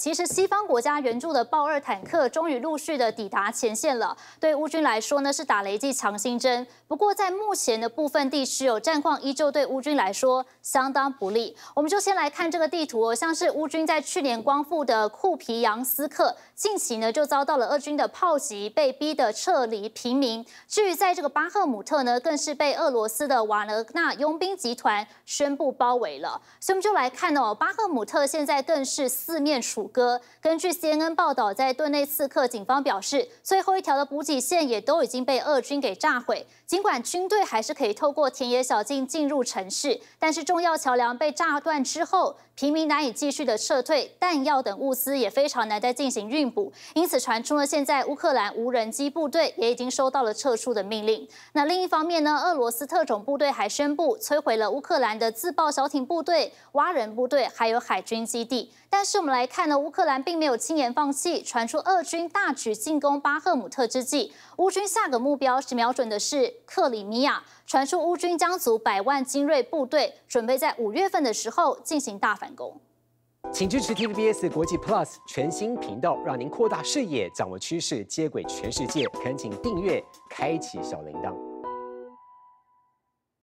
其实西方国家援助的豹二坦克终于陆续的抵达前线了，对乌军来说呢是打了一剂强心针。不过在目前的部分地区有战况依旧对乌军来说相当不利。我们就先来看这个地图哦，像是乌军在去年光复的库皮扬斯克，近期呢就遭到了俄军的炮击，被逼的撤离平民。至于在这个巴赫姆特呢，更是被俄罗斯的瓦尔纳佣兵集团宣布包围了。所以我们就来看哦，巴赫姆特现在更是四面楚。哥，根据 CNN 报道，在顿内刺克，警方表示，最后一条的补给线也都已经被俄军给炸毁。尽管军队还是可以透过田野小径进入城市，但是重要桥梁被炸断之后，平民难以继续的撤退，弹药等物资也非常难再进行运补。因此，传出了现在乌克兰无人机部队也已经收到了撤出的命令。那另一方面呢，俄罗斯特种部队还宣布摧毁了乌克兰的自爆小艇部队、蛙人部队，还有海军基地。但是我们来看呢。乌克兰并没有轻言放弃。传出俄军大举进攻巴赫姆特之际，乌军下个目标是瞄准的是克里米亚。传出乌军将组百万精锐部队，准备在五月份的时候进行大反攻。请支持 TBS v 国际 Plus 全新频道，让您扩大视野，掌握趋势，接轨全世界。恳请订阅，开启小铃铛。